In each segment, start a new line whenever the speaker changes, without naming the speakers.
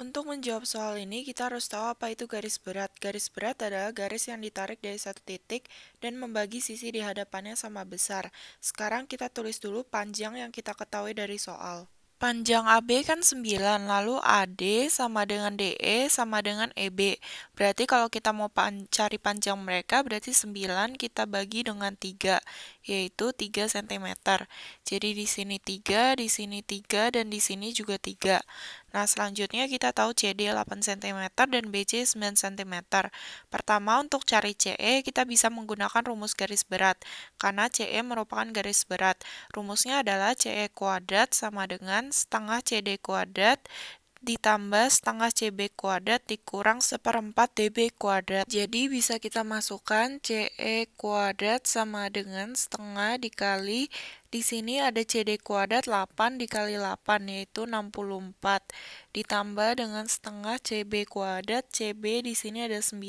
Untuk menjawab soal ini, kita harus tahu apa itu garis berat. Garis berat adalah garis yang ditarik dari satu titik dan membagi sisi di hadapannya sama besar. Sekarang kita tulis dulu panjang yang kita ketahui dari soal. Panjang AB kan 9, lalu AD sama dengan DE sama dengan EB. Berarti kalau kita mau pan cari panjang mereka, berarti 9 kita bagi dengan 3, yaitu 3 cm. Jadi di sini 3, di sini 3, dan di sini juga 3. Nah, selanjutnya kita tahu CD 8 cm dan BC 9 cm. Pertama, untuk cari CE, kita bisa menggunakan rumus garis berat, karena CE merupakan garis berat. Rumusnya adalah CE kuadrat sama dengan setengah CD kuadrat ditambah setengah CB kuadrat dikurang seperempat DB kuadrat. Jadi bisa kita masukkan CE kuadrat sama dengan setengah dikali di sini ada CD kuadrat 8 dikali 8 yaitu 64 ditambah dengan setengah CB kuadrat CB di sini ada 9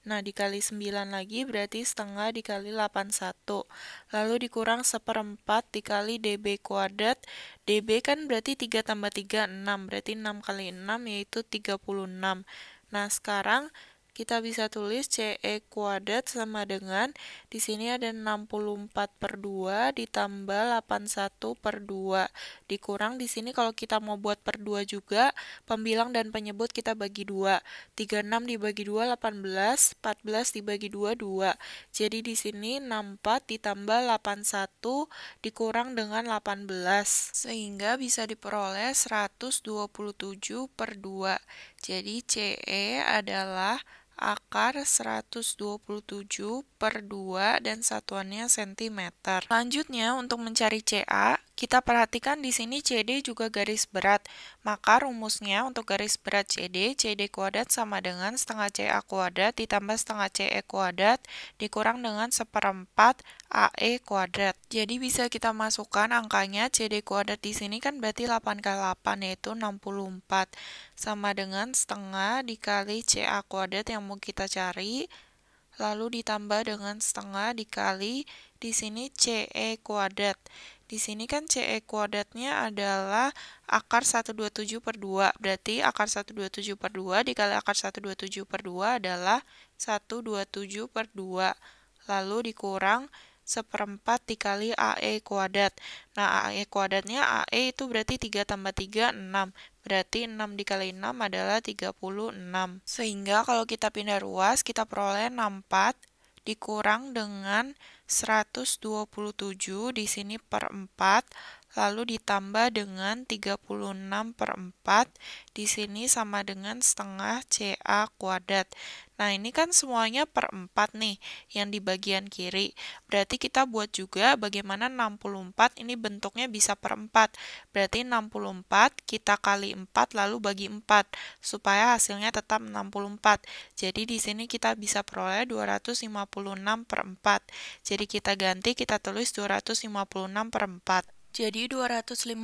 Nah, dikali 9 lagi berarti setengah dikali 81. Lalu dikurang seperempat dikali dB kuadrat. dB kan berarti 3 tambah 3, 6. Berarti 6 kali 6 yaitu 36. Nah, sekarang kita bisa tulis CE kuadrat sama dengan di sini ada 64 per 2 ditambah 81 per 2 dikurang di sini kalau kita mau buat per 2 juga pembilang dan penyebut kita bagi 2 36 dibagi 2 18 14 dibagi 2 2 jadi di sini 64 ditambah 81 dikurang dengan 18 sehingga bisa diperoleh 127 per 2 jadi CE adalah akar 127 per 2 dan satuannya sentimeter. Selanjutnya untuk mencari CA, kita perhatikan di sini CD juga garis berat, maka rumusnya untuk garis berat CD, CD kuadrat sama dengan setengah CA kuadrat ditambah setengah CE kuadrat dikurang dengan seperempat AE kuadrat. Jadi bisa kita masukkan angkanya CD kuadrat di sini kan berarti 8 kali 8 yaitu 64 sama dengan setengah dikali CA kuadrat yang mau kita cari lalu ditambah dengan setengah dikali di sini CE kuadrat. Di sini kan CE kuadratnya adalah akar 127 per 2. Berarti akar 127 per 2 dikali akar 127 per 2 adalah 127 per 2. Lalu dikurang seperempat dikali AE kuadrat. Nah, AE kuadratnya AE itu berarti 3 tambah 3, 6. Berarti 6 dikali 6 adalah 36. Sehingga kalau kita pindah ruas, kita peroleh 64 dikurang dengan 127 di sini per 4 lalu ditambah dengan 36 per 4, di sini sama dengan setengah CA kuadrat. Nah, ini kan semuanya per 4 nih, yang di bagian kiri. Berarti kita buat juga bagaimana 64, ini bentuknya bisa per 4. Berarti 64, kita kali 4, lalu bagi 4, supaya hasilnya tetap 64. Jadi, di sini kita bisa peroleh 256 per 4. Jadi, kita ganti, kita tulis 256 per 4. Jadi 256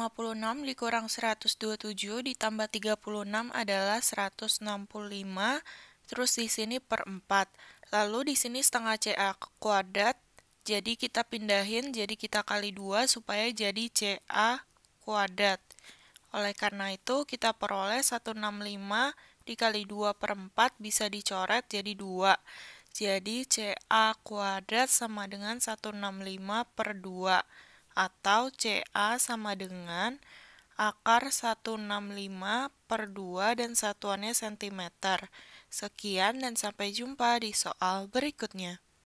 dikurang 127 ditambah 36 adalah 165, terus di sini per 4. Lalu di sini setengah CA kuadrat, jadi kita pindahin, jadi kita kali 2 supaya jadi CA kuadrat. Oleh karena itu, kita peroleh 165 dikali 2 per 4 bisa dicoret jadi 2. Jadi CA kuadrat sama dengan 165 per 2 atau CA sama dengan akar 165 per 2 dan satuannya cm. Sekian dan sampai jumpa di soal berikutnya.